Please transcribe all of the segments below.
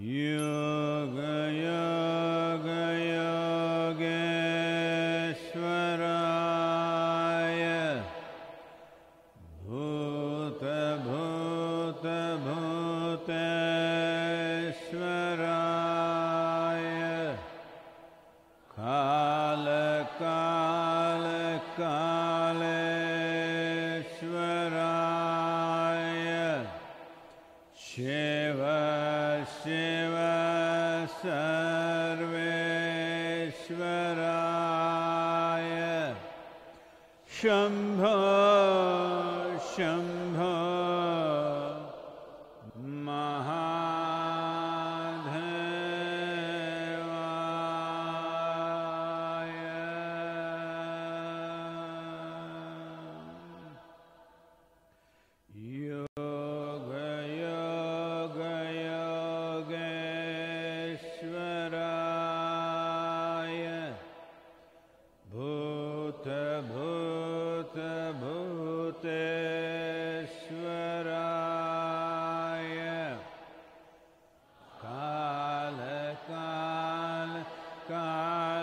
Yoga.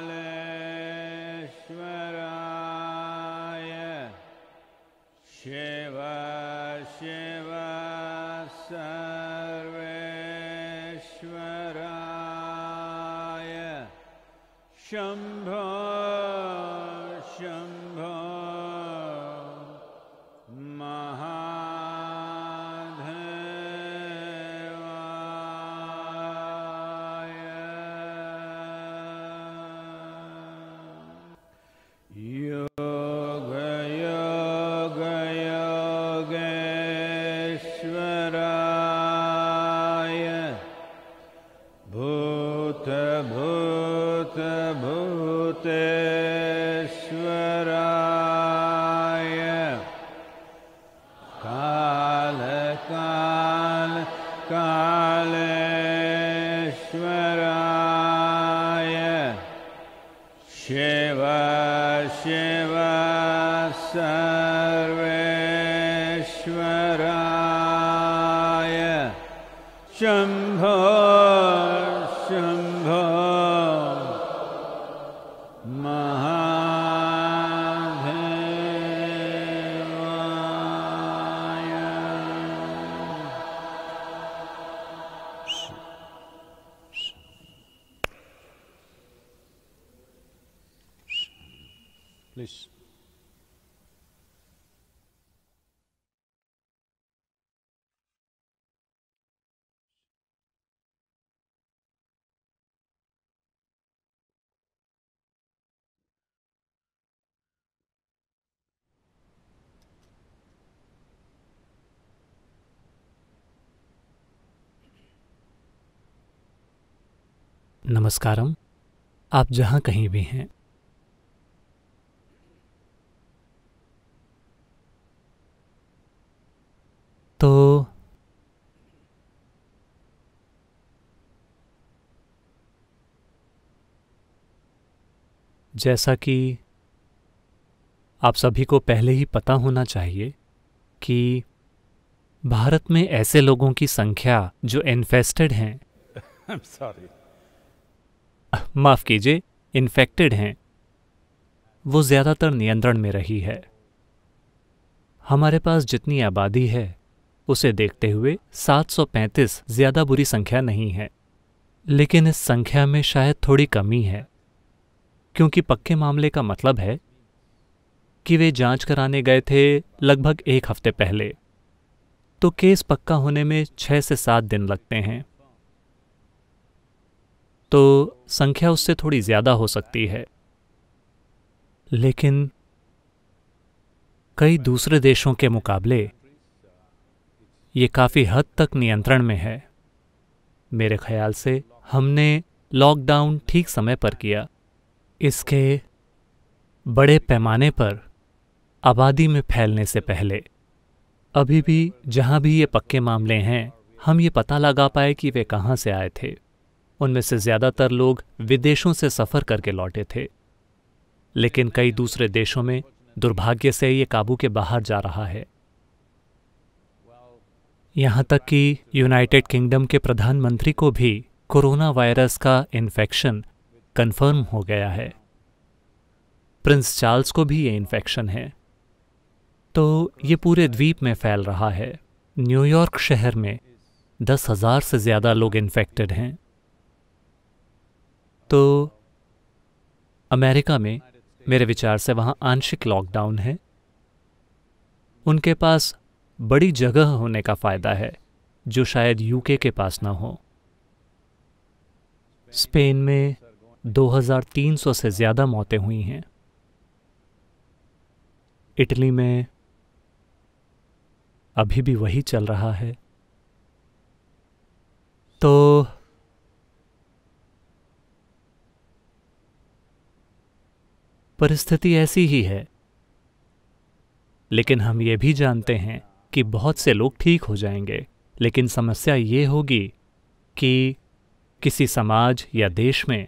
श्वराय शे शेश्वराय Shambho Please. नमस्कारम आप जहाँ कहीं भी हैं जैसा कि आप सभी को पहले ही पता होना चाहिए कि भारत में ऐसे लोगों की संख्या जो इन्फेस्टेड हैं माफ कीजिए इन्फेक्टेड हैं वो ज़्यादातर नियंत्रण में रही है हमारे पास जितनी आबादी है उसे देखते हुए 735 ज़्यादा बुरी संख्या नहीं है लेकिन इस संख्या में शायद थोड़ी कमी है क्योंकि पक्के मामले का मतलब है कि वे जांच कराने गए थे लगभग एक हफ्ते पहले तो केस पक्का होने में छह से सात दिन लगते हैं तो संख्या उससे थोड़ी ज़्यादा हो सकती है लेकिन कई दूसरे देशों के मुकाबले ये काफ़ी हद तक नियंत्रण में है मेरे ख्याल से हमने लॉकडाउन ठीक समय पर किया इसके बड़े पैमाने पर आबादी में फैलने से पहले अभी भी जहाँ भी ये पक्के मामले हैं हम ये पता लगा पाए कि वे कहाँ से आए थे उनमें से ज़्यादातर लोग विदेशों से सफ़र करके लौटे थे लेकिन कई दूसरे देशों में दुर्भाग्य से ये काबू के बाहर जा रहा है यहाँ तक कि यूनाइटेड किंगडम के प्रधानमंत्री को भी कोरोना वायरस का इन्फेक्शन कंफर्म हो गया है प्रिंस चार्ल्स को भी ये इन्फेक्शन है तो ये पूरे द्वीप में फैल रहा है न्यूयॉर्क शहर में दस हज़ार से ज़्यादा लोग इन्फेक्टेड हैं तो अमेरिका में मेरे विचार से वहाँ आंशिक लॉकडाउन है उनके पास बड़ी जगह होने का फ़ायदा है जो शायद यूके के पास ना हो स्पेन में 2300 से ज़्यादा मौतें हुई हैं इटली में अभी भी वही चल रहा है तो परिस्थिति ऐसी ही है लेकिन हम ये भी जानते हैं कि बहुत से लोग ठीक हो जाएंगे लेकिन समस्या ये होगी कि किसी समाज या देश में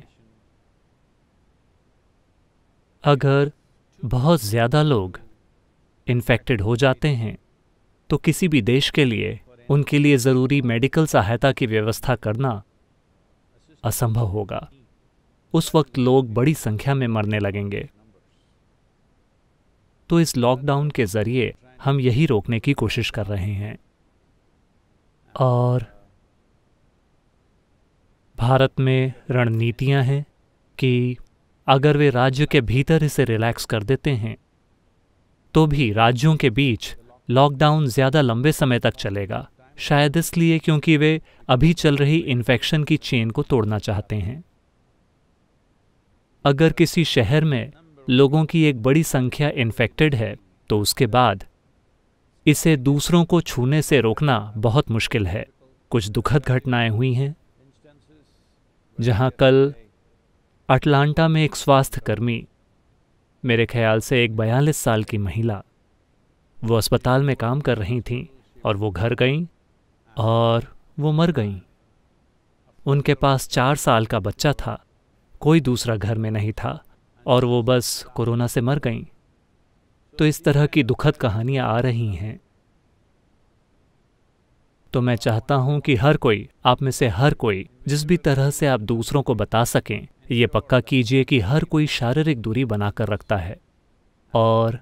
अगर बहुत ज़्यादा लोग इन्फेक्टेड हो जाते हैं तो किसी भी देश के लिए उनके लिए ज़रूरी मेडिकल सहायता की व्यवस्था करना असंभव होगा उस वक्त लोग बड़ी संख्या में मरने लगेंगे तो इस लॉकडाउन के ज़रिए हम यही रोकने की कोशिश कर रहे हैं और भारत में रणनीतियां हैं कि अगर वे राज्य के भीतर इसे रिलैक्स कर देते हैं तो भी राज्यों के बीच लॉकडाउन ज़्यादा लंबे समय तक चलेगा शायद इसलिए क्योंकि वे अभी चल रही इन्फेक्शन की चेन को तोड़ना चाहते हैं अगर किसी शहर में लोगों की एक बड़ी संख्या इन्फेक्टेड है तो उसके बाद इसे दूसरों को छूने से रोकना बहुत मुश्किल है कुछ दुखद घटनाएं हुई हैं जहां कल अटलांटा में एक स्वास्थ्यकर्मी मेरे ख्याल से एक बयालीस साल की महिला वो अस्पताल में काम कर रही थीं और वो घर गईं और वो मर गईं उनके पास चार साल का बच्चा था कोई दूसरा घर में नहीं था और वो बस कोरोना से मर गईं तो इस तरह की दुखद कहानियाँ आ रही हैं तो मैं चाहता हूं कि हर कोई आप में से हर कोई जिस भी तरह से आप दूसरों को बता सकें ये पक्का कीजिए कि हर कोई शारीरिक दूरी बनाकर रखता है और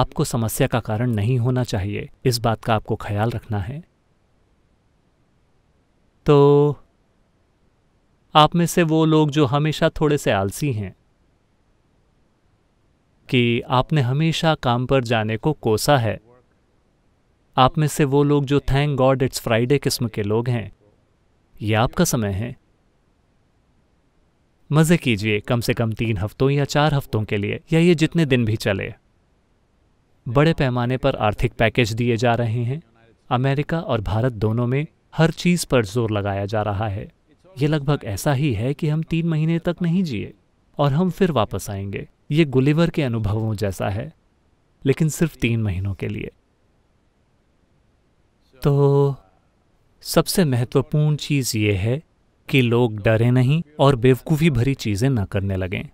आपको समस्या का कारण नहीं होना चाहिए इस बात का आपको ख्याल रखना है तो आप में से वो लोग जो हमेशा थोड़े से आलसी हैं कि आपने हमेशा काम पर जाने को कोसा है आप में से वो लोग जो थैंक गॉड इट्स फ्राइडे किस्म के लोग हैं ये आपका समय है मज़े कीजिए कम से कम तीन हफ्तों या चार हफ्तों के लिए या ये जितने दिन भी चले बड़े पैमाने पर आर्थिक पैकेज दिए जा रहे हैं अमेरिका और भारत दोनों में हर चीज़ पर जोर लगाया जा रहा है ये लगभग ऐसा ही है कि हम तीन महीने तक नहीं जिए और हम फिर वापस आएंगे ये गुलिवर के अनुभवों जैसा है लेकिन सिर्फ तीन महीनों के लिए तो सबसे महत्वपूर्ण चीज़ ये है कि लोग डरे नहीं और बेवकूफ़ी भरी चीज़ें ना करने लगें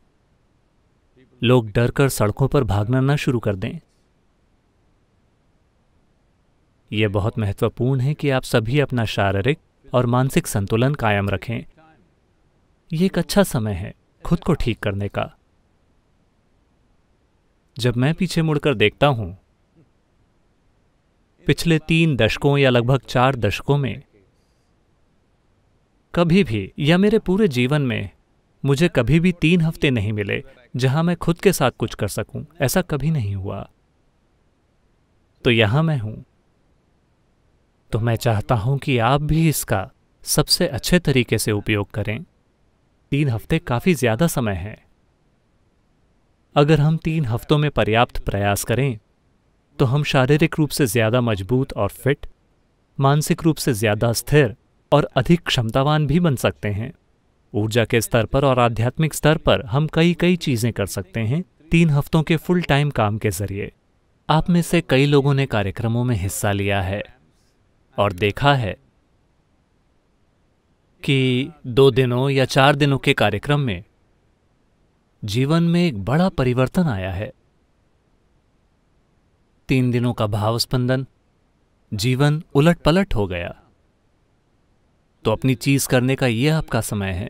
लोग डर कर सड़कों पर भागना ना शुरू कर दें यह बहुत महत्वपूर्ण है कि आप सभी अपना शारीरिक और मानसिक संतुलन कायम रखें यह एक अच्छा समय है खुद को ठीक करने का जब मैं पीछे मुड़कर देखता हूं पिछले तीन दशकों या लगभग चार दशकों में कभी भी या मेरे पूरे जीवन में मुझे कभी भी तीन हफ्ते नहीं मिले जहां मैं खुद के साथ कुछ कर सकूं ऐसा कभी नहीं हुआ तो यहां मैं हूं तो मैं चाहता हूं कि आप भी इसका सबसे अच्छे तरीके से उपयोग करें तीन हफ्ते काफी ज्यादा समय है अगर हम तीन हफ्तों में पर्याप्त प्रयास करें तो हम शारीरिक रूप से ज़्यादा मजबूत और फिट मानसिक रूप से ज़्यादा स्थिर और अधिक क्षमतावान भी बन सकते हैं ऊर्जा के स्तर पर और आध्यात्मिक स्तर पर हम कई कई चीज़ें कर सकते हैं तीन हफ्तों के फुल टाइम काम के जरिए आप में से कई लोगों ने कार्यक्रमों में हिस्सा लिया है और देखा है कि दो दिनों या चार दिनों के कार्यक्रम में जीवन में एक बड़ा परिवर्तन आया है तीन दिनों का भाव स्पंदन जीवन उलट पलट हो गया तो अपनी चीज करने का यह आपका समय है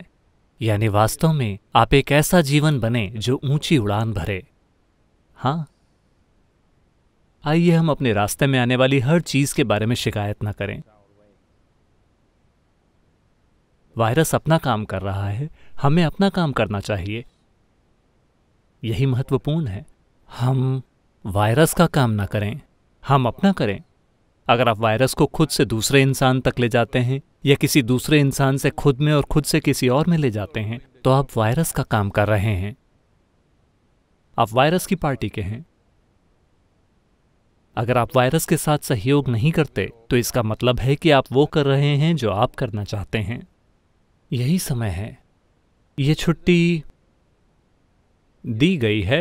यानी वास्तव में आप एक ऐसा जीवन बने जो ऊंची उड़ान भरे हां आइए हम अपने रास्ते में आने वाली हर चीज के बारे में शिकायत ना करें वायरस अपना काम कर रहा है हमें अपना काम करना चाहिए यही महत्वपूर्ण है हम वायरस का काम ना करें हम अपना करें अगर आप वायरस को खुद से दूसरे इंसान तक ले जाते हैं या किसी दूसरे इंसान से खुद में और खुद से किसी और में ले जाते हैं तो आप वायरस का काम कर रहे हैं आप वायरस की पार्टी के हैं अगर आप वायरस के साथ सहयोग नहीं करते तो इसका मतलब है कि आप वो कर रहे हैं जो आप करना चाहते हैं यही समय है यह छुट्टी दी गई है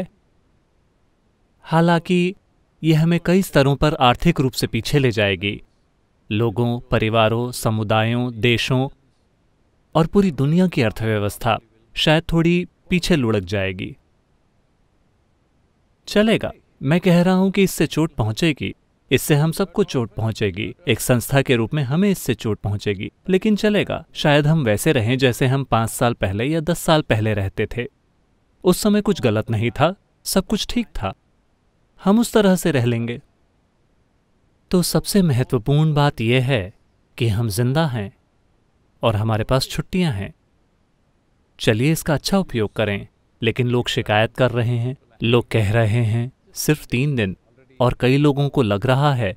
हालांकि ये हमें कई स्तरों पर आर्थिक रूप से पीछे ले जाएगी लोगों परिवारों समुदायों देशों और पूरी दुनिया की अर्थव्यवस्था शायद थोड़ी पीछे लुढ़क जाएगी चलेगा मैं कह रहा हूं कि इससे चोट पहुंचेगी इससे हम सबको चोट पहुंचेगी एक संस्था के रूप में हमें इससे चोट पहुंचेगी लेकिन चलेगा शायद हम वैसे रहें जैसे हम पांच साल पहले या दस साल पहले रहते थे उस समय कुछ गलत नहीं था सब कुछ ठीक था हम उस तरह से रह लेंगे तो सबसे महत्वपूर्ण बात यह है कि हम जिंदा हैं और हमारे पास छुट्टियां हैं चलिए इसका अच्छा उपयोग करें लेकिन लोग शिकायत कर रहे हैं लोग कह रहे हैं सिर्फ तीन दिन और कई लोगों को लग रहा है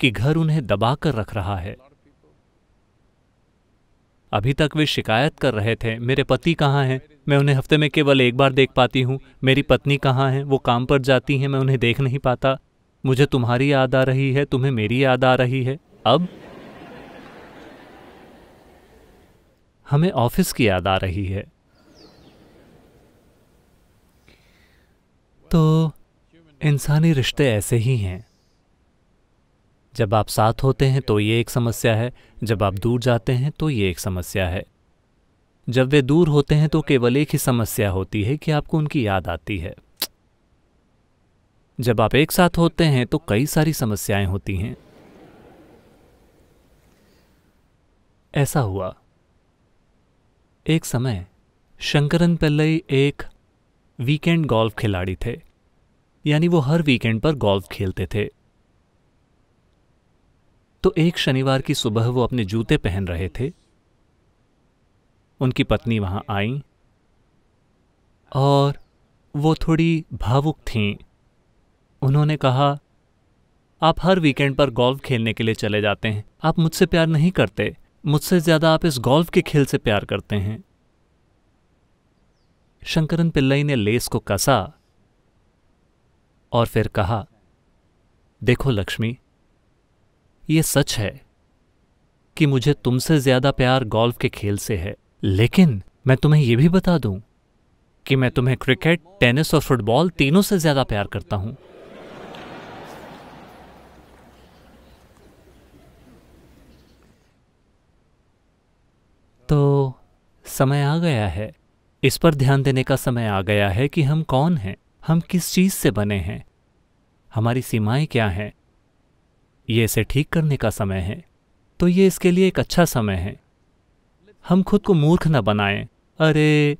कि घर उन्हें दबा कर रख रहा है अभी तक वे शिकायत कर रहे थे मेरे पति कहाँ हैं मैं उन्हें हफ्ते में केवल एक बार देख पाती हूँ मेरी पत्नी कहाँ है वो काम पर जाती हैं मैं उन्हें देख नहीं पाता मुझे तुम्हारी याद आ रही है तुम्हें मेरी याद आ रही है अब हमें ऑफिस की याद आ रही है तो इंसानी रिश्ते ऐसे ही हैं जब आप साथ होते हैं तो ये एक समस्या है जब आप दूर जाते हैं तो ये एक समस्या है जब वे दूर होते हैं तो केवल एक ही समस्या होती है कि आपको उनकी याद आती है जब आप एक साथ होते हैं तो कई सारी समस्याएं होती हैं ऐसा हुआ एक समय शंकरन पिल्लई एक वीकेंड गोल्फ खिलाड़ी थे यानी वो हर वीकेंड पर गोल्फ खेलते थे तो एक शनिवार की सुबह वो अपने जूते पहन रहे थे उनकी पत्नी वहां आई और वो थोड़ी भावुक थीं उन्होंने कहा आप हर वीकेंड पर गोल्फ खेलने के लिए चले जाते हैं आप मुझसे प्यार नहीं करते मुझसे ज़्यादा आप इस गोल्फ के खेल से प्यार करते हैं शंकरन पिल्लई ने लेस को कसा और फिर कहा देखो लक्ष्मी ये सच है कि मुझे तुमसे ज्यादा प्यार गोल्फ के खेल से है लेकिन मैं तुम्हें यह भी बता दूं कि मैं तुम्हें क्रिकेट टेनिस और फुटबॉल तीनों से ज्यादा प्यार करता हूं तो समय आ गया है इस पर ध्यान देने का समय आ गया है कि हम कौन हैं हम किस चीज से बने हैं हमारी सीमाएं क्या हैं ये इसे ठीक करने का समय है तो ये इसके लिए एक अच्छा समय है हम खुद को मूर्ख न बनाएं अरे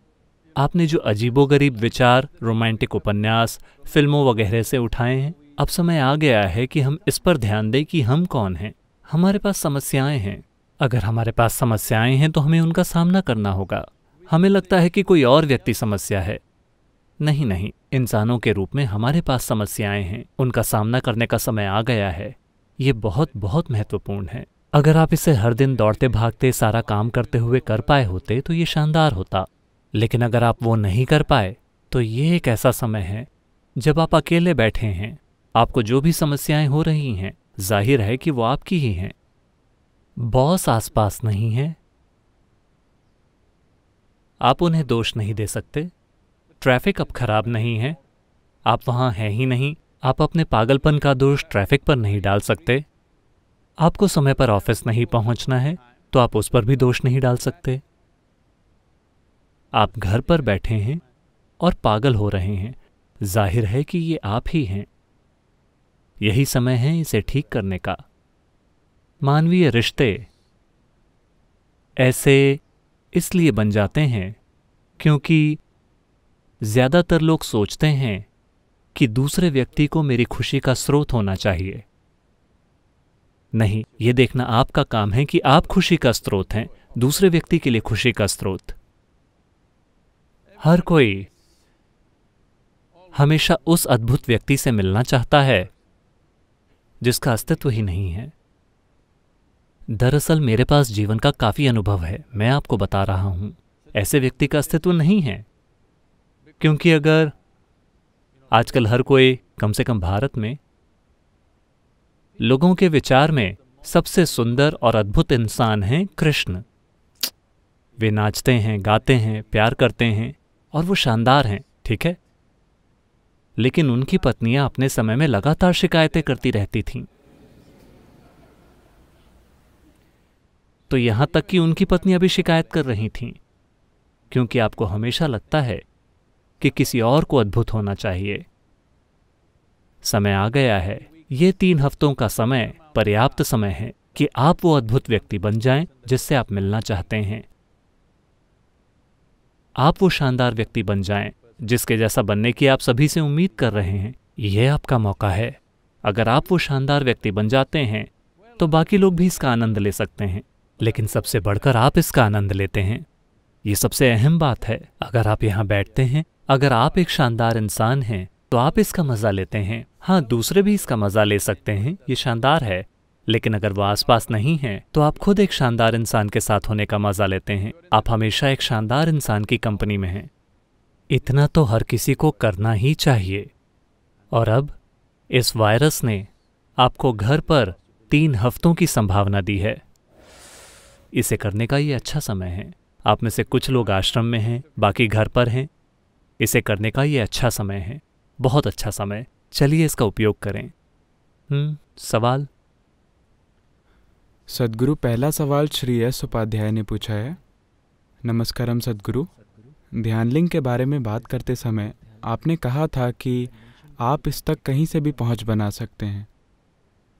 आपने जो अजीबोगरीब विचार रोमांटिक उपन्यास फिल्मों वगैरह से उठाए हैं अब समय आ गया है कि हम इस पर ध्यान दें कि हम कौन हैं हमारे पास समस्याएं हैं अगर हमारे पास समस्याएं हैं तो हमें उनका सामना करना होगा हमें लगता है कि कोई और व्यक्ति समस्या है नहीं नहीं इंसानों के रूप में हमारे पास समस्याएं हैं उनका सामना करने का समय आ गया है ये बहुत बहुत महत्वपूर्ण है अगर आप इसे हर दिन दौड़ते भागते सारा काम करते हुए कर पाए होते तो ये शानदार होता लेकिन अगर आप वो नहीं कर पाए तो ये एक ऐसा समय है जब आप अकेले बैठे हैं आपको जो भी समस्याएं हो रही हैं जाहिर है कि वो आपकी ही हैं बॉस आसपास नहीं है आप उन्हें दोष नहीं दे सकते ट्रैफिक अब खराब नहीं है आप वहां हैं ही नहीं आप अपने पागलपन का दोष ट्रैफिक पर नहीं डाल सकते आपको समय पर ऑफिस नहीं पहुंचना है तो आप उस पर भी दोष नहीं डाल सकते आप घर पर बैठे हैं और पागल हो रहे हैं जाहिर है कि ये आप ही हैं यही समय है इसे ठीक करने का मानवीय रिश्ते ऐसे इसलिए बन जाते हैं क्योंकि ज़्यादातर लोग सोचते हैं कि दूसरे व्यक्ति को मेरी खुशी का स्रोत होना चाहिए नहीं ये देखना आपका काम है कि आप खुशी का स्रोत हैं दूसरे व्यक्ति के लिए खुशी का स्रोत हर कोई हमेशा उस अद्भुत व्यक्ति से मिलना चाहता है जिसका अस्तित्व ही नहीं है दरअसल मेरे पास जीवन का काफी अनुभव है मैं आपको बता रहा हूं ऐसे व्यक्ति का अस्तित्व नहीं है क्योंकि अगर आजकल हर कोई कम से कम भारत में लोगों के विचार में सबसे सुंदर और अद्भुत इंसान हैं कृष्ण वे नाचते हैं गाते हैं प्यार करते हैं और वो शानदार हैं ठीक है लेकिन उनकी पत्नियां अपने समय में लगातार शिकायतें करती रहती थीं तो यहां तक कि उनकी पत्नियां भी शिकायत कर रही थीं क्योंकि आपको हमेशा लगता है कि किसी और को अद्भुत होना चाहिए समय आ गया है ये तीन हफ्तों का समय पर्याप्त समय है कि आप वो अद्भुत व्यक्ति बन जाएं जिससे आप मिलना चाहते हैं आप वो शानदार व्यक्ति बन जाएं जिसके जैसा बनने की आप सभी से उम्मीद कर रहे हैं यह आपका मौका है अगर आप वो शानदार व्यक्ति बन जाते हैं तो बाकी लोग भी इसका आनंद ले सकते हैं लेकिन सबसे बढ़कर आप इसका आनंद लेते हैं ये सबसे अहम बात है अगर आप यहाँ बैठते हैं अगर आप एक शानदार इंसान हैं तो आप इसका मज़ा लेते हैं हाँ दूसरे भी इसका मज़ा ले सकते हैं ये शानदार है लेकिन अगर वो आसपास नहीं है तो आप खुद एक शानदार इंसान के साथ होने का मज़ा लेते हैं आप हमेशा एक शानदार इंसान की कंपनी में हैं इतना तो हर किसी को करना ही चाहिए और अब इस वायरस ने आपको घर पर तीन हफ्तों की संभावना दी है इसे करने का ये अच्छा समय है आप में से कुछ लोग आश्रम में हैं बाकी घर पर हैं इसे करने का ये अच्छा समय है बहुत अच्छा समय चलिए इसका उपयोग करें हम्म। सवाल सदगुरु पहला सवाल श्री एस उपाध्याय ने पूछा है नमस्कारम सदगुरु ध्यानलिंग के बारे में बात करते समय आपने कहा था कि आप इस तक कहीं से भी पहुंच बना सकते हैं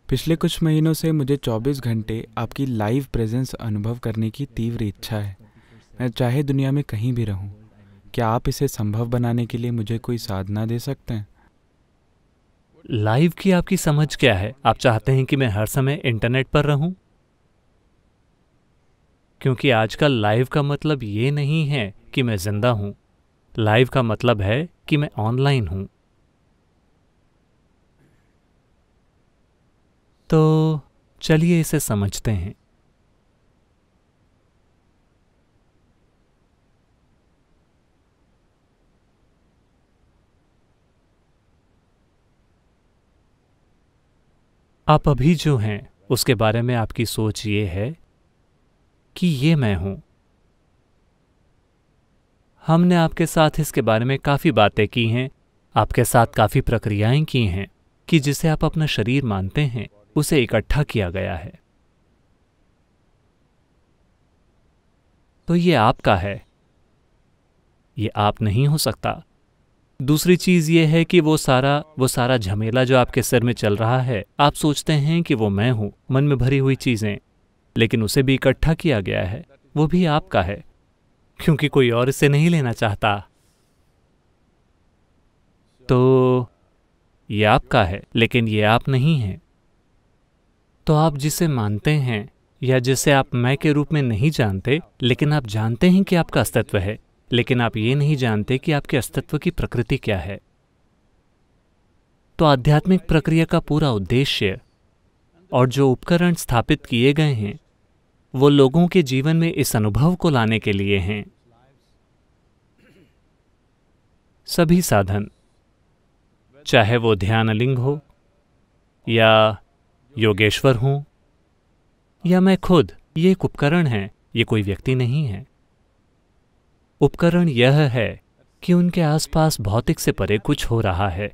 पिछले कुछ महीनों से मुझे 24 घंटे आपकी लाइव प्रेजेंस अनुभव करने की तीव्र इच्छा है मैं चाहे दुनिया में कहीं भी रहूं क्या आप इसे संभव बनाने के लिए मुझे कोई साधना दे सकते हैं लाइव की आपकी समझ क्या है आप चाहते हैं कि मैं हर समय इंटरनेट पर रहूं? क्योंकि आजकल लाइव का मतलब ये नहीं है कि मैं जिंदा हूं लाइव का मतलब है कि मैं ऑनलाइन हूं तो चलिए इसे समझते हैं आप अभी जो हैं उसके बारे में आपकी सोच ये है कि ये मैं हूं हमने आपके साथ इसके बारे में काफ़ी बातें की हैं आपके साथ काफ़ी प्रक्रियाएं की हैं कि जिसे आप अपना शरीर मानते हैं उसे इकट्ठा किया गया है तो ये आपका है ये आप नहीं हो सकता दूसरी चीज़ ये है कि वो सारा वो सारा झमेला जो आपके सिर में चल रहा है आप सोचते हैं कि वो मैं हूं मन में भरी हुई चीज़ें लेकिन उसे भी इकट्ठा किया गया है वो भी आपका है क्योंकि कोई और इसे नहीं लेना चाहता तो ये आपका है लेकिन ये आप नहीं हैं तो आप जिसे मानते हैं या जिसे आप मैं के रूप में नहीं जानते लेकिन आप जानते हैं कि आपका अस्तित्व है लेकिन आप ये नहीं जानते कि आपके अस्तित्व की प्रकृति क्या है तो आध्यात्मिक प्रक्रिया का पूरा उद्देश्य और जो उपकरण स्थापित किए गए हैं वो लोगों के जीवन में इस अनुभव को लाने के लिए हैं सभी साधन चाहे वो ध्यानलिंग हो या योगेश्वर हो या मैं खुद ये एक उपकरण है ये कोई व्यक्ति नहीं है उपकरण यह है कि उनके आसपास भौतिक से परे कुछ हो रहा है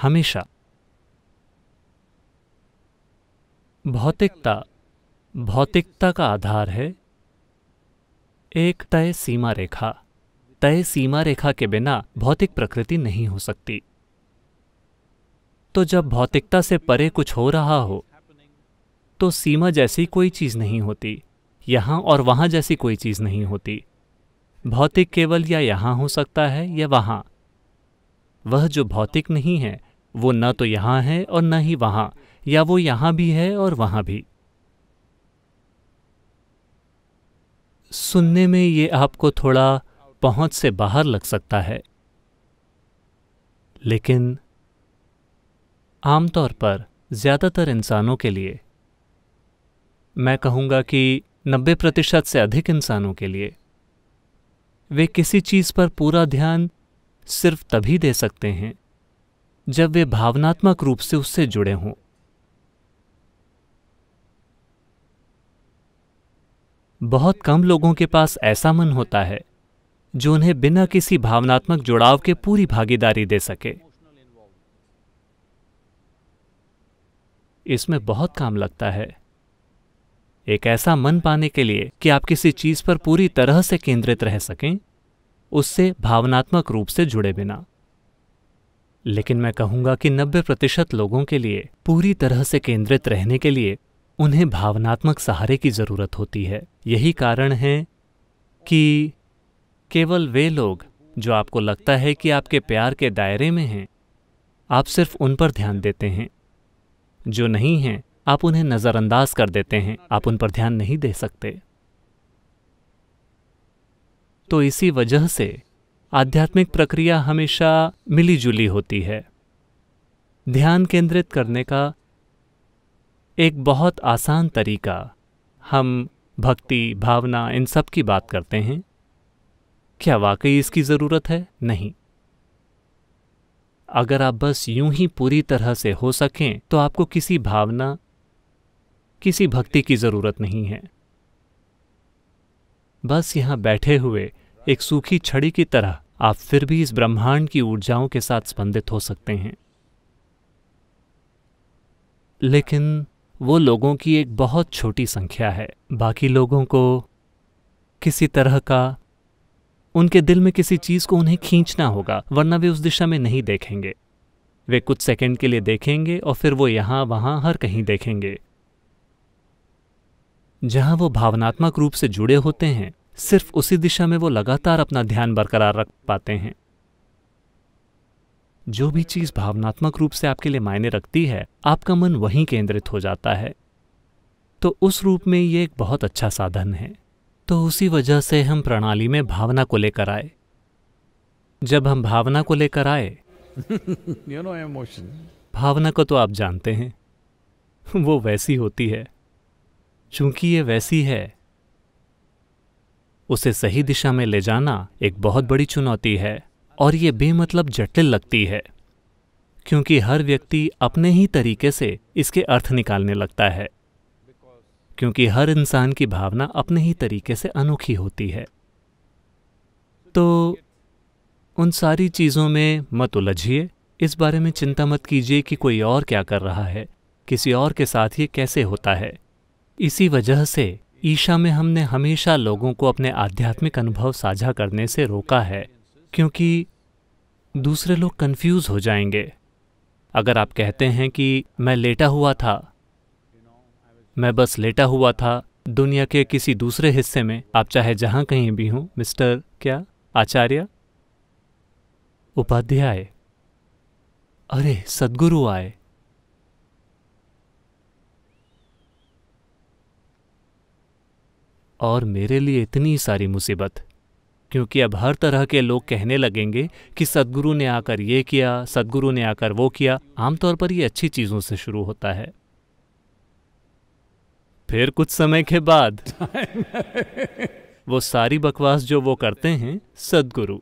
हमेशा भौतिकता भौतिकता का आधार है एक तय सीमा रेखा तय सीमा रेखा के बिना भौतिक प्रकृति नहीं हो सकती तो जब भौतिकता से परे कुछ हो रहा हो तो सीमा जैसी कोई चीज नहीं होती यहां और वहां जैसी कोई चीज नहीं होती भौतिक केवल या यहां हो सकता है या वहां वह जो भौतिक नहीं है वो न तो यहां है और न ही वहां या वो यहां भी है और वहां भी सुनने में ये आपको थोड़ा पहुंच से बाहर लग सकता है लेकिन आमतौर पर ज़्यादातर इंसानों के लिए मैं कहूंगा कि 90 प्रतिशत से अधिक इंसानों के लिए वे किसी चीज़ पर पूरा ध्यान सिर्फ तभी दे सकते हैं जब वे भावनात्मक रूप से उससे जुड़े हों बहुत कम लोगों के पास ऐसा मन होता है जो उन्हें बिना किसी भावनात्मक जुड़ाव के पूरी भागीदारी दे सके इसमें बहुत काम लगता है एक ऐसा मन पाने के लिए कि आप किसी चीज पर पूरी तरह से केंद्रित रह सकें उससे भावनात्मक रूप से जुड़े बिना लेकिन मैं कहूंगा कि 90 प्रतिशत लोगों के लिए पूरी तरह से केंद्रित रहने के लिए उन्हें भावनात्मक सहारे की जरूरत होती है यही कारण है कि केवल वे लोग जो आपको लगता है कि आपके प्यार के दायरे में हैं आप सिर्फ उन पर ध्यान देते हैं जो नहीं हैं आप उन्हें नज़रअंदाज कर देते हैं आप उन पर ध्यान नहीं दे सकते तो इसी वजह से आध्यात्मिक प्रक्रिया हमेशा मिलीजुली होती है ध्यान केंद्रित करने का एक बहुत आसान तरीका हम भक्ति भावना इन सब की बात करते हैं क्या वाकई इसकी ज़रूरत है नहीं अगर आप बस यूं ही पूरी तरह से हो सकें तो आपको किसी भावना किसी भक्ति की ज़रूरत नहीं है बस यहां बैठे हुए एक सूखी छड़ी की तरह आप फिर भी इस ब्रह्मांड की ऊर्जाओं के साथ स्पंदित हो सकते हैं लेकिन वो लोगों की एक बहुत छोटी संख्या है बाकी लोगों को किसी तरह का उनके दिल में किसी चीज़ को उन्हें खींचना होगा वरना वे उस दिशा में नहीं देखेंगे वे कुछ सेकंड के लिए देखेंगे और फिर वो यहां वहां हर कहीं देखेंगे जहां वो भावनात्मक रूप से जुड़े होते हैं सिर्फ उसी दिशा में वो लगातार अपना ध्यान बरकरार रख पाते हैं जो भी चीज भावनात्मक रूप से आपके लिए मायने रखती है आपका मन वहीं केंद्रित हो जाता है तो उस रूप में ये एक बहुत अच्छा साधन है तो उसी वजह से हम प्रणाली में भावना को लेकर आए जब हम भावना को लेकर आए भावना को तो आप जानते हैं वो वैसी होती है चूंकि ये वैसी है उसे सही दिशा में ले जाना एक बहुत बड़ी चुनौती है और ये बेमतलब जटिल लगती है क्योंकि हर व्यक्ति अपने ही तरीके से इसके अर्थ निकालने लगता है क्योंकि हर इंसान की भावना अपने ही तरीके से अनोखी होती है तो उन सारी चीज़ों में मत उलझिए इस बारे में चिंता मत कीजिए कि कोई और क्या कर रहा है किसी और के साथ ये कैसे होता है इसी वजह से ईशा में हमने हमेशा लोगों को अपने आध्यात्मिक अनुभव साझा करने से रोका है क्योंकि दूसरे लोग कंफ्यूज हो जाएंगे अगर आप कहते हैं कि मैं लेटा हुआ था मैं बस लेटा हुआ था दुनिया के किसी दूसरे हिस्से में आप चाहे जहां कहीं भी हूं मिस्टर क्या आचार्य उपाध्याय अरे सदगुरु आए और मेरे लिए इतनी सारी मुसीबत क्योंकि अब हर तरह के लोग कहने लगेंगे कि सदगुरु ने आकर ये किया सदगुरु ने आकर वो किया आमतौर पर ये अच्छी चीज़ों से शुरू होता है फिर कुछ समय के बाद वो सारी बकवास जो वो करते हैं सदगुरु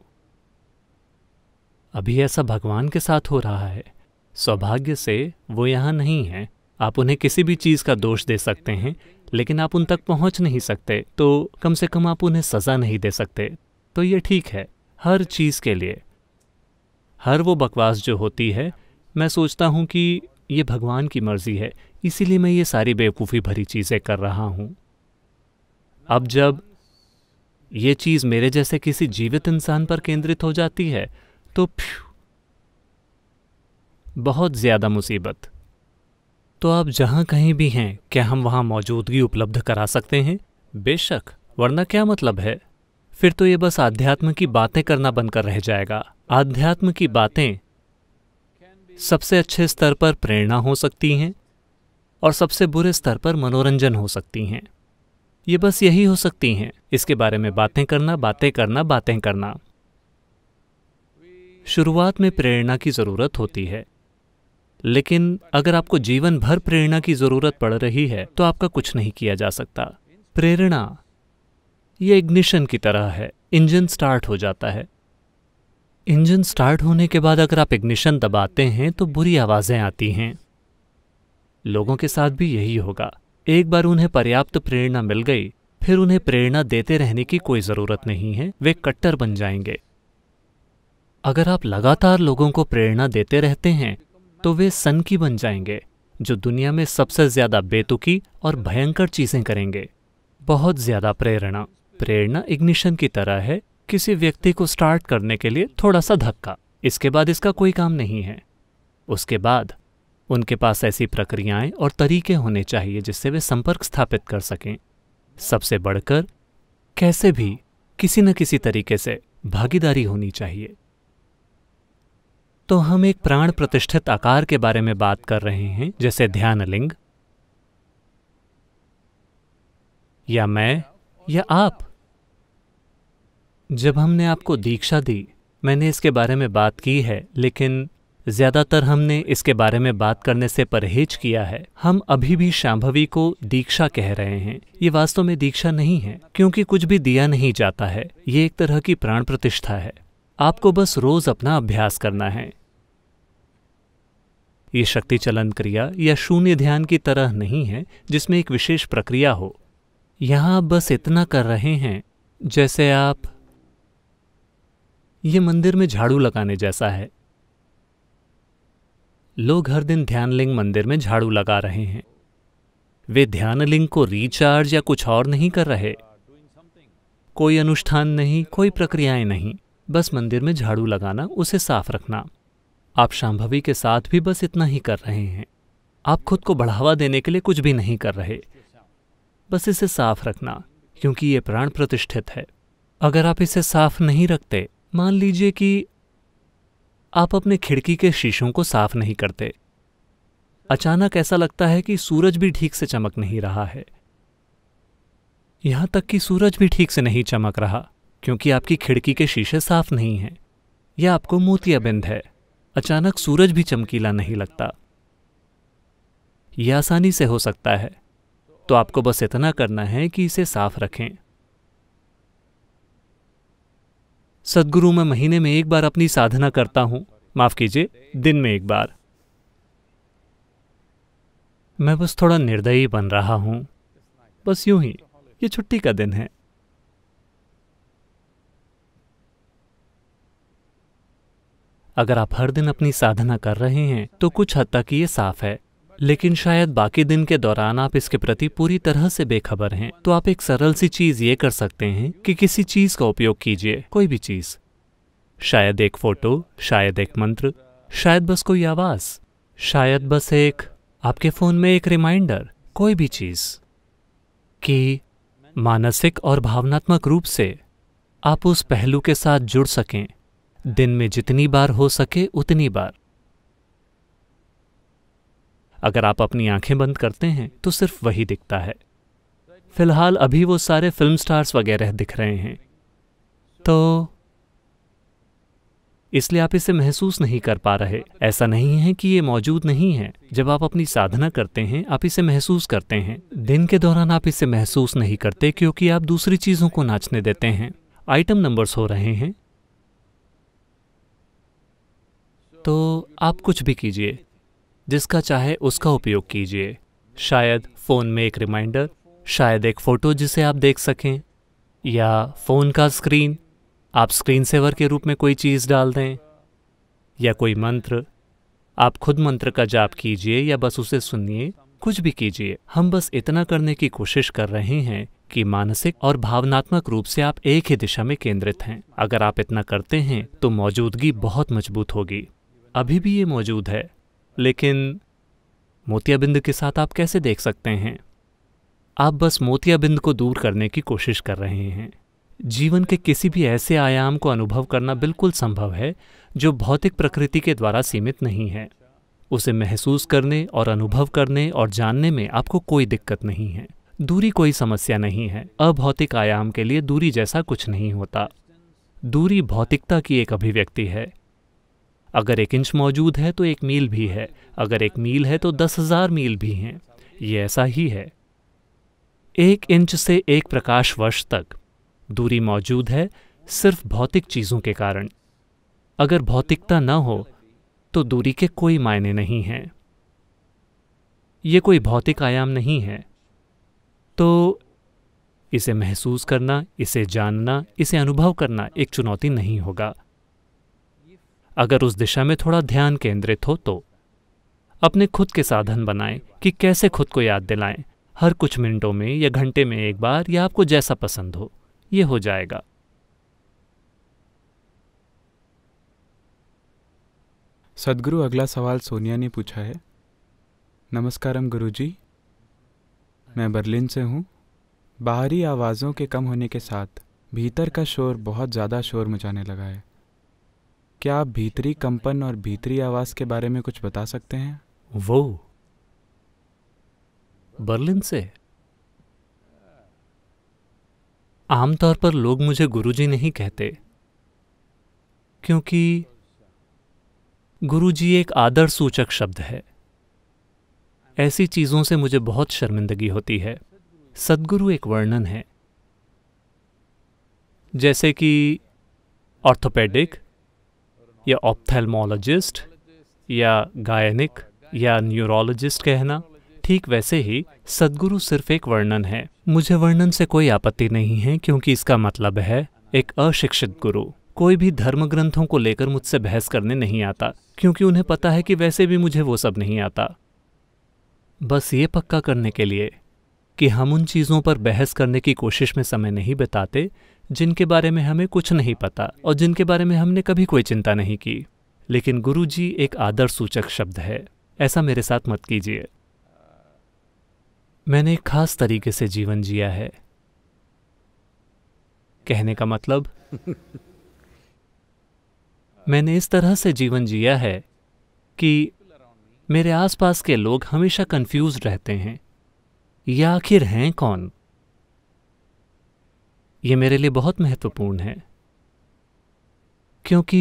अभी ऐसा भगवान के साथ हो रहा है सौभाग्य से वो यहां नहीं है आप उन्हें किसी भी चीज़ का दोष दे सकते हैं लेकिन आप उन तक पहुंच नहीं सकते तो कम से कम आप उन्हें सज़ा नहीं दे सकते तो ये ठीक है हर चीज़ के लिए हर वो बकवास जो होती है मैं सोचता हूँ कि ये भगवान की मर्ज़ी है इसीलिए मैं ये सारी बेवकूफ़ी भरी चीज़ें कर रहा हूँ अब जब ये चीज़ मेरे जैसे किसी जीवित इंसान पर केंद्रित हो जाती है तो बहुत ज़्यादा मुसीबत तो आप जहाँ कहीं भी हैं क्या हम वहाँ मौजूदगी उपलब्ध करा सकते हैं बेशक वरना क्या मतलब है फिर तो ये बस आध्यात्म की बातें करना बनकर रह जाएगा आध्यात्म की बातें सबसे अच्छे स्तर पर प्रेरणा हो सकती हैं और सबसे बुरे स्तर पर मनोरंजन हो सकती हैं ये बस यही हो सकती हैं इसके बारे में बातें करना बातें करना बातें करना शुरुआत में प्रेरणा की ज़रूरत होती है लेकिन अगर आपको जीवन भर प्रेरणा की ज़रूरत पड़ रही है तो आपका कुछ नहीं किया जा सकता प्रेरणा ये इग्निशन की तरह है इंजन स्टार्ट हो जाता है इंजन स्टार्ट होने के बाद अगर आप इग्निशन दबाते हैं तो बुरी आवाज़ें आती हैं लोगों के साथ भी यही होगा एक बार उन्हें पर्याप्त प्रेरणा मिल गई फिर उन्हें प्रेरणा देते रहने की कोई ज़रूरत नहीं है वे कट्टर बन जाएंगे अगर आप लगातार लोगों को प्रेरणा देते रहते हैं तो वे सन की बन जाएंगे जो दुनिया में सबसे ज़्यादा बेतुकी और भयंकर चीज़ें करेंगे बहुत ज़्यादा प्रेरणा प्रेरणा इग्निशन की तरह है किसी व्यक्ति को स्टार्ट करने के लिए थोड़ा सा धक्का इसके बाद इसका कोई काम नहीं है उसके बाद उनके पास ऐसी प्रक्रियाएं और तरीके होने चाहिए जिससे वे संपर्क स्थापित कर सकें सबसे बढ़कर कैसे भी किसी न किसी तरीके से भागीदारी होनी चाहिए तो हम एक प्राण प्रतिष्ठित आकार के बारे में बात कर रहे हैं जैसे ध्यान लिंग या मैं या आप जब हमने आपको दीक्षा दी मैंने इसके बारे में बात की है लेकिन ज़्यादातर हमने इसके बारे में बात करने से परहेज किया है हम अभी भी शांभवी को दीक्षा कह रहे हैं ये वास्तव में दीक्षा नहीं है क्योंकि कुछ भी दिया नहीं जाता है ये एक तरह की प्राण प्रतिष्ठा है आपको बस रोज अपना अभ्यास करना है ये शक्ति चलन क्रिया या शून्य ध्यान की तरह नहीं है जिसमें एक विशेष प्रक्रिया हो यहां आप बस इतना कर रहे हैं जैसे आप ये मंदिर में झाड़ू लगाने जैसा है लोग हर दिन ध्यानलिंग मंदिर में झाड़ू लगा रहे हैं वे ध्यानलिंग को रिचार्ज या कुछ और नहीं कर रहे कोई अनुष्ठान नहीं कोई प्रक्रियाएं नहीं बस मंदिर में झाड़ू लगाना उसे साफ रखना आप शांभवी के साथ भी बस इतना ही कर रहे हैं आप खुद को बढ़ावा देने के लिए कुछ भी नहीं कर रहे बस इसे साफ रखना क्योंकि ये प्राण प्रतिष्ठित है अगर आप इसे साफ नहीं रखते मान लीजिए कि आप अपने खिड़की के शीशों को साफ नहीं करते अचानक ऐसा लगता है कि सूरज भी ठीक से चमक नहीं रहा है यहां तक कि सूरज भी ठीक से नहीं चमक रहा क्योंकि आपकी खिड़की के शीशे साफ नहीं हैं या आपको मोतियाबिंद है अचानक सूरज भी चमकीला नहीं लगता यह आसानी से हो सकता है तो आपको बस इतना करना है कि इसे साफ रखें सदगुरु मैं महीने में एक बार अपनी साधना करता हूं माफ कीजिए दिन में एक बार मैं बस थोड़ा निर्दयी बन रहा हूं बस यूं ही ये छुट्टी का दिन है अगर आप हर दिन अपनी साधना कर रहे हैं तो कुछ हद तक ये साफ है लेकिन शायद बाकी दिन के दौरान आप इसके प्रति पूरी तरह से बेखबर हैं तो आप एक सरल सी चीज ये कर सकते हैं कि किसी चीज का उपयोग कीजिए कोई भी चीज शायद एक फोटो शायद एक मंत्र शायद बस कोई आवाज शायद बस एक आपके फोन में एक रिमाइंडर कोई भी चीज कि मानसिक और भावनात्मक रूप से आप उस पहलू के साथ जुड़ सकें दिन में जितनी बार हो सके उतनी बार अगर आप अपनी आंखें बंद करते हैं तो सिर्फ वही दिखता है फिलहाल अभी वो सारे फिल्म स्टार्स वगैरह दिख रहे हैं तो इसलिए आप इसे महसूस नहीं कर पा रहे ऐसा नहीं है कि ये मौजूद नहीं है जब आप अपनी साधना करते हैं आप इसे महसूस करते हैं दिन के दौरान आप इसे महसूस नहीं करते क्योंकि आप दूसरी चीज़ों को नाचने देते हैं आइटम नंबर्स हो रहे हैं तो आप कुछ भी कीजिए जिसका चाहे उसका उपयोग कीजिए शायद फ़ोन में एक रिमाइंडर शायद एक फ़ोटो जिसे आप देख सकें या फ़ोन का स्क्रीन आप स्क्रीन सेवर के रूप में कोई चीज़ डाल दें या कोई मंत्र आप खुद मंत्र का जाप कीजिए या बस उसे सुनिए कुछ भी कीजिए हम बस इतना करने की कोशिश कर रहे हैं कि मानसिक और भावनात्मक रूप से आप एक ही दिशा में केंद्रित हैं अगर आप इतना करते हैं तो मौजूदगी बहुत मजबूत होगी अभी भी ये मौजूद है लेकिन मोतियाबिंद के साथ आप कैसे देख सकते हैं आप बस मोतियाबिंद को दूर करने की कोशिश कर रहे हैं जीवन के किसी भी ऐसे आयाम को अनुभव करना बिल्कुल संभव है जो भौतिक प्रकृति के द्वारा सीमित नहीं है उसे महसूस करने और अनुभव करने और जानने में आपको कोई दिक्कत नहीं है दूरी कोई समस्या नहीं है अभौतिक आयाम के लिए दूरी जैसा कुछ नहीं होता दूरी भौतिकता की एक अभिव्यक्ति है अगर एक इंच मौजूद है तो एक मील भी है अगर एक मील है तो दस हजार मील भी हैं ये ऐसा ही है एक इंच से एक प्रकाश वर्ष तक दूरी मौजूद है सिर्फ भौतिक चीज़ों के कारण अगर भौतिकता न हो तो दूरी के कोई मायने नहीं हैं ये कोई भौतिक आयाम नहीं है तो इसे महसूस करना इसे जानना इसे अनुभव करना एक चुनौती नहीं होगा अगर उस दिशा में थोड़ा ध्यान केंद्रित हो तो अपने खुद के साधन बनाएं कि कैसे खुद को याद दिलाएं हर कुछ मिनटों में या घंटे में एक बार या आपको जैसा पसंद हो ये हो जाएगा सदगुरु अगला सवाल सोनिया ने पूछा है नमस्कारम गुरुजी मैं बर्लिन से हूँ बाहरी आवाज़ों के कम होने के साथ भीतर का शोर बहुत ज़्यादा शोर मचाने लगा है क्या आप भीतरी कंपन और भीतरी आवाज के बारे में कुछ बता सकते हैं वो बर्लिन से आमतौर पर लोग मुझे गुरुजी नहीं कहते क्योंकि गुरुजी एक आदर सूचक शब्द है ऐसी चीज़ों से मुझे बहुत शर्मिंदगी होती है सदगुरु एक वर्णन है जैसे कि ऑर्थोपेडिक या ऑप्थेलमोलॉजिस्ट या गायनिक या न्यूरोलॉजिस्ट कहना ठीक वैसे ही सदगुरु सिर्फ एक वर्णन है मुझे वर्णन से कोई आपत्ति नहीं है क्योंकि इसका मतलब है एक अशिक्षित गुरु कोई भी धर्म ग्रंथों को लेकर मुझसे बहस करने नहीं आता क्योंकि उन्हें पता है कि वैसे भी मुझे वो सब नहीं आता बस ये पक्का करने के लिए कि हम उन चीज़ों पर बहस करने की कोशिश में समय नहीं बिताते जिनके बारे में हमें कुछ नहीं पता और जिनके बारे में हमने कभी कोई चिंता नहीं की लेकिन गुरु जी एक आदर सूचक शब्द है ऐसा मेरे साथ मत कीजिए मैंने एक खास तरीके से जीवन जिया है कहने का मतलब मैंने इस तरह से जीवन जिया है कि मेरे आसपास के लोग हमेशा कंफ्यूज रहते हैं या आखिर हैं कौन ये मेरे लिए बहुत महत्वपूर्ण है क्योंकि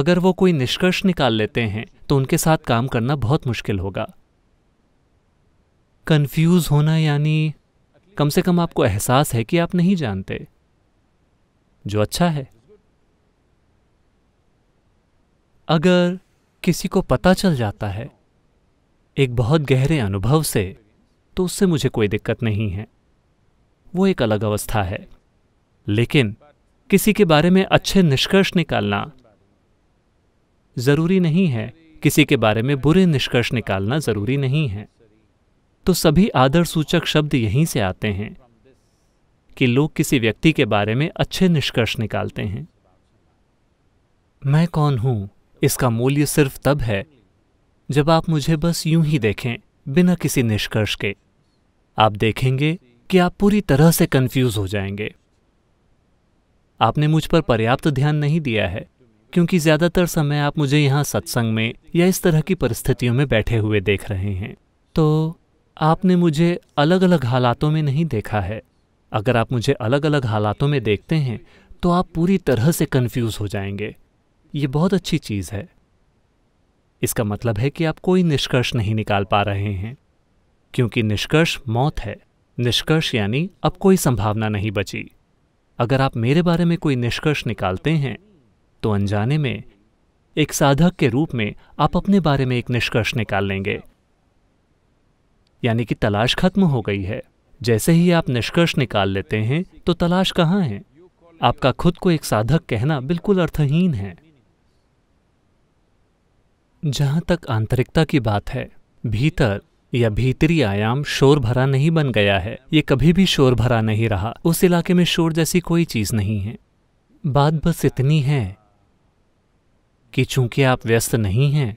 अगर वो कोई निष्कर्ष निकाल लेते हैं तो उनके साथ काम करना बहुत मुश्किल होगा कंफ्यूज होना यानी कम से कम आपको एहसास है कि आप नहीं जानते जो अच्छा है अगर किसी को पता चल जाता है एक बहुत गहरे अनुभव से तो उससे मुझे कोई दिक्कत नहीं है वो एक अलग अवस्था है लेकिन किसी के बारे में अच्छे निष्कर्ष निकालना ज़रूरी नहीं है किसी के बारे में बुरे निष्कर्ष निकालना ज़रूरी नहीं है तो सभी आदर सूचक शब्द यहीं से आते हैं कि लोग किसी व्यक्ति के बारे में अच्छे निष्कर्ष निकालते हैं मैं कौन हूं इसका मूल्य सिर्फ तब है जब आप मुझे बस यूं ही देखें बिना किसी निष्कर्ष के आप देखेंगे कि आप पूरी तरह से कंफ्यूज हो जाएंगे आपने मुझ पर पर्याप्त ध्यान नहीं दिया है क्योंकि ज्यादातर समय आप मुझे यहां सत्संग में या इस तरह की परिस्थितियों में बैठे हुए देख रहे हैं तो आपने मुझे अलग अलग हालातों में नहीं देखा है अगर आप मुझे अलग अलग हालातों में देखते हैं तो आप पूरी तरह से कंफ्यूज हो जाएंगे ये बहुत अच्छी चीज़ है इसका मतलब है कि आप कोई निष्कर्ष नहीं निकाल पा रहे हैं क्योंकि निष्कर्ष मौत है निष्कर्ष यानी अब कोई संभावना नहीं बची अगर आप मेरे बारे में कोई निष्कर्ष निकालते हैं तो अनजाने में एक साधक के रूप में आप अपने बारे में एक निष्कर्ष निकाल लेंगे यानी कि तलाश खत्म हो गई है जैसे ही आप निष्कर्ष निकाल लेते हैं तो तलाश कहां है आपका खुद को एक साधक कहना बिल्कुल अर्थहीन है जहां तक आंतरिकता की बात है भीतर या भीतरी आयाम शोर भरा नहीं बन गया है ये कभी भी शोर भरा नहीं रहा उस इलाके में शोर जैसी कोई चीज़ नहीं है बात बस इतनी है कि चूंकि आप व्यस्त नहीं हैं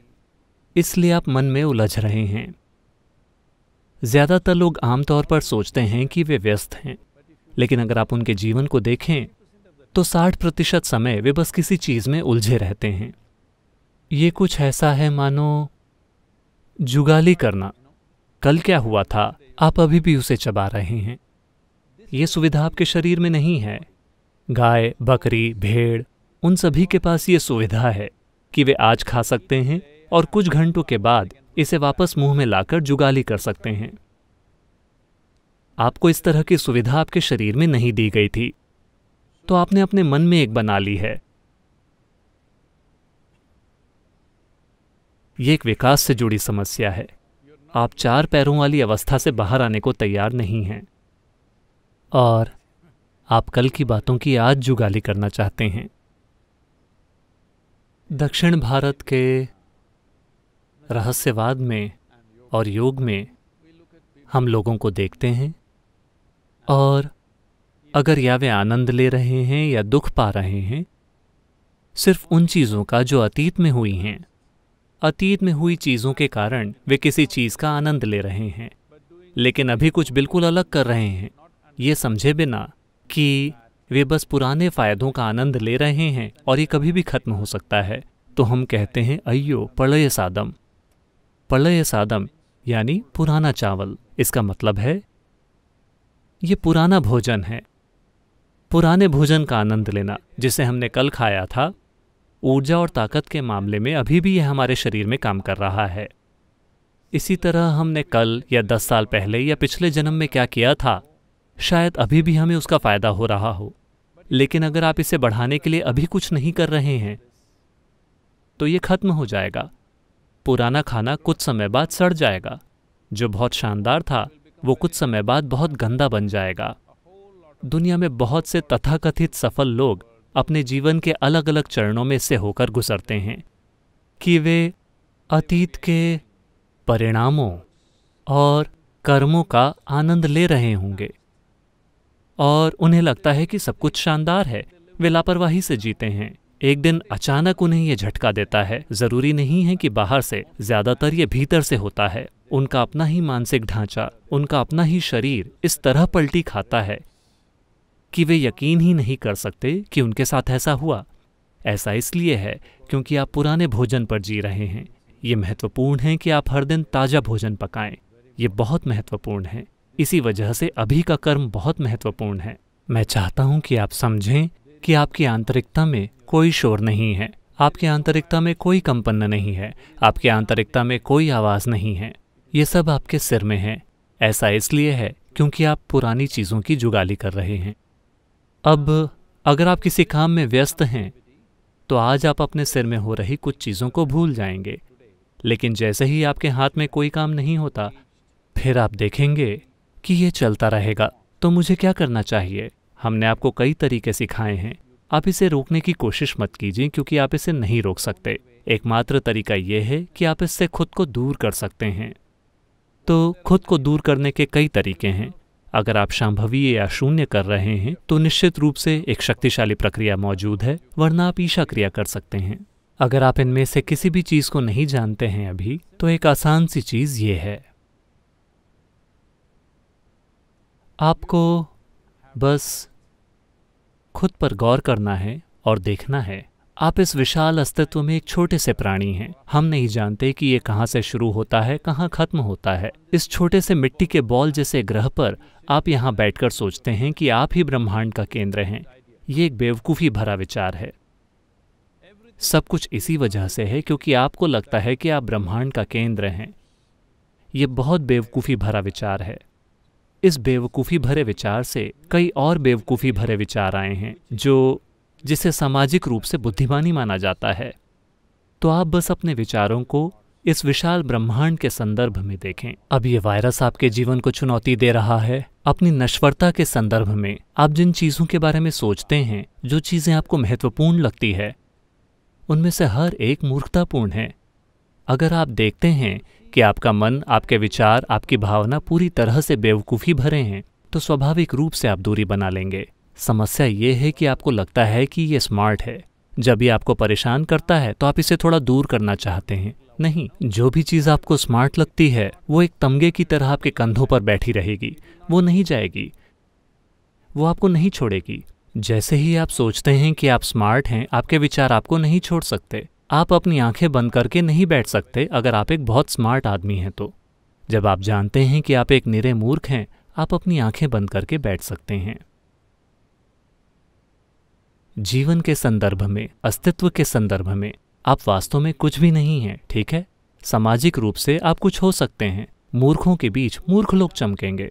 इसलिए आप मन में उलझ रहे हैं ज़्यादातर लोग आमतौर पर सोचते हैं कि वे व्यस्त हैं लेकिन अगर आप उनके जीवन को देखें तो 60 प्रतिशत समय वे बस किसी चीज़ में उलझे रहते हैं ये कुछ ऐसा है मानो जुगाली करना कल क्या हुआ था आप अभी भी उसे चबा रहे हैं ये सुविधा आपके शरीर में नहीं है गाय बकरी भेड़ उन सभी के पास ये सुविधा है कि वे आज खा सकते हैं और कुछ घंटों के बाद इसे वापस मुंह में लाकर जुगाली कर सकते हैं आपको इस तरह की सुविधा आपके शरीर में नहीं दी गई थी तो आपने अपने मन में एक बना ली है यह एक विकास से जुड़ी समस्या है आप चार पैरों वाली अवस्था से बाहर आने को तैयार नहीं हैं और आप कल की बातों की आज जुगाली करना चाहते हैं दक्षिण भारत के रहस्यवाद में और योग में हम लोगों को देखते हैं और अगर या वे आनंद ले रहे हैं या दुख पा रहे हैं सिर्फ उन चीज़ों का जो अतीत में हुई हैं अतीत में हुई चीज़ों के कारण वे किसी चीज़ का आनंद ले रहे हैं लेकिन अभी कुछ बिल्कुल अलग कर रहे हैं ये समझे बिना कि वे बस पुराने फ़ायदों का आनंद ले रहे हैं और ये कभी भी खत्म हो सकता है तो हम कहते हैं अयो पड़य सादम पड़य सादम यानी पुराना चावल इसका मतलब है ये पुराना भोजन है पुराने भोजन का आनंद लेना जिसे हमने कल खाया था ऊर्जा और ताकत के मामले में अभी भी यह हमारे शरीर में काम कर रहा है इसी तरह हमने कल या दस साल पहले या पिछले जन्म में क्या किया था शायद अभी भी हमें उसका फ़ायदा हो रहा हो लेकिन अगर आप इसे बढ़ाने के लिए अभी कुछ नहीं कर रहे हैं तो ये खत्म हो जाएगा पुराना खाना कुछ समय बाद सड़ जाएगा जो बहुत शानदार था वो कुछ समय बाद बहुत गंदा बन जाएगा दुनिया में बहुत से तथाकथित सफल लोग अपने जीवन के अलग अलग चरणों में से होकर गुजरते हैं कि वे अतीत के परिणामों और कर्मों का आनंद ले रहे होंगे और उन्हें लगता है कि सब कुछ शानदार है वे लापरवाही से जीते हैं एक दिन अचानक उन्हें यह झटका देता है जरूरी नहीं है कि बाहर से ज्यादातर ये भीतर से होता है उनका अपना ही मानसिक ढांचा उनका अपना ही शरीर इस तरह पलटी खाता है कि वे यकीन ही नहीं कर सकते कि उनके साथ ऐसा हुआ ऐसा इसलिए है क्योंकि आप पुराने भोजन पर जी रहे हैं ये महत्वपूर्ण है कि आप हर दिन ताज़ा भोजन पकाएं ये बहुत महत्वपूर्ण है इसी वजह से अभी का कर्म बहुत महत्वपूर्ण है मैं चाहता हूं कि आप समझें कि आपकी आंतरिकता में कोई शोर नहीं है आपकी आंतरिकता में कोई कंपन नहीं है आपकी आंतरिकता में कोई आवाज़ नहीं है ये सब आपके सिर में है ऐसा इसलिए है क्योंकि आप पुरानी चीज़ों की जुगाली कर रहे हैं अब अगर आप किसी काम में व्यस्त हैं तो आज आप अपने सिर में हो रही कुछ चीज़ों को भूल जाएंगे लेकिन जैसे ही आपके हाथ में कोई काम नहीं होता फिर आप देखेंगे कि ये चलता रहेगा तो मुझे क्या करना चाहिए हमने आपको कई तरीके सिखाए हैं आप इसे रोकने की कोशिश मत कीजिए क्योंकि आप इसे नहीं रोक सकते एकमात्र तरीका यह है कि आप इससे खुद को दूर कर सकते हैं तो खुद को दूर करने के कई तरीके हैं अगर आप शांभवी या शून्य कर रहे हैं तो निश्चित रूप से एक शक्तिशाली प्रक्रिया मौजूद है वरना आप ईशा क्रिया कर सकते हैं अगर आप इनमें से किसी भी चीज को नहीं जानते हैं अभी तो एक आसान सी चीज ये है आपको बस खुद पर गौर करना है और देखना है आप इस विशाल अस्तित्व में एक छोटे से प्राणी हैं हम नहीं जानते कि ये कहाँ से शुरू होता है कहाँ खत्म होता है इस छोटे से मिट्टी के बॉल जैसे ग्रह पर आप यहाँ बैठकर सोचते हैं कि आप ही ब्रह्मांड का केंद्र हैं ये एक बेवकूफ़ी भरा विचार है सब कुछ इसी वजह से है क्योंकि आपको लगता है कि आप ब्रह्मांड का केंद्र हैं ये बहुत बेवकूफ़ी भरा विचार है इस बेवकूफ़ी भरे विचार से कई और बेवकूफ़ी भरे विचार आए हैं जो जिसे सामाजिक रूप से बुद्धिमानी माना जाता है तो आप बस अपने विचारों को इस विशाल ब्रह्मांड के संदर्भ में देखें अब ये वायरस आपके जीवन को चुनौती दे रहा है अपनी नश्वरता के संदर्भ में आप जिन चीजों के बारे में सोचते हैं जो चीजें आपको महत्वपूर्ण लगती है उनमें से हर एक मूर्खतापूर्ण है अगर आप देखते हैं कि आपका मन आपके विचार आपकी भावना पूरी तरह से बेवकूफ़ी भरे हैं तो स्वाभाविक रूप से आप दूरी बना लेंगे समस्या ये है कि आपको लगता है कि ये स्मार्ट है जब ये आपको परेशान करता है तो आप इसे थोड़ा दूर करना चाहते हैं नहीं जो भी चीज आपको स्मार्ट लगती है वो एक तमगे की तरह आपके कंधों पर बैठी रहेगी वो नहीं जाएगी वो आपको नहीं छोड़ेगी जैसे ही आप सोचते हैं कि आप स्मार्ट हैं आपके विचार आपको नहीं छोड़ सकते आप अपनी आंखें बंद करके नहीं बैठ सकते अगर आप एक बहुत स्मार्ट आदमी हैं तो जब आप जानते हैं कि आप एक निरे मूर्ख हैं आप अपनी आंखें बंद करके बैठ सकते हैं जीवन के संदर्भ में अस्तित्व के संदर्भ में आप वास्तव में कुछ भी नहीं हैं ठीक है सामाजिक रूप से आप कुछ हो सकते हैं मूर्खों के बीच मूर्ख लोग चमकेंगे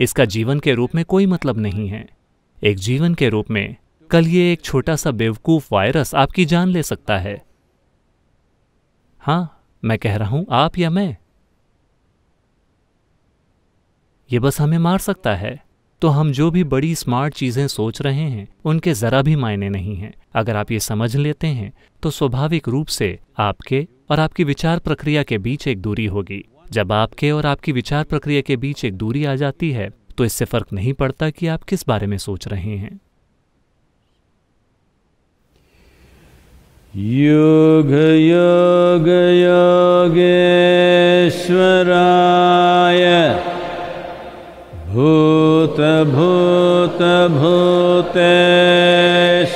इसका जीवन के रूप में कोई मतलब नहीं है एक जीवन के रूप में कल ये एक छोटा सा बेवकूफ वायरस आपकी जान ले सकता है हां मैं कह रहा हूं आप या मैं ये बस हमें मार सकता है तो हम जो भी बड़ी स्मार्ट चीजें सोच रहे हैं उनके जरा भी मायने नहीं हैं अगर आप ये समझ लेते हैं तो स्वाभाविक रूप से आपके और आपकी विचार प्रक्रिया के बीच एक दूरी होगी जब आपके और आपकी विचार प्रक्रिया के बीच एक दूरी आ जाती है तो इससे फर्क नहीं पड़ता कि आप किस बारे में सोच रहे हैं योग योग योगेश्वराय भूत भूत भूते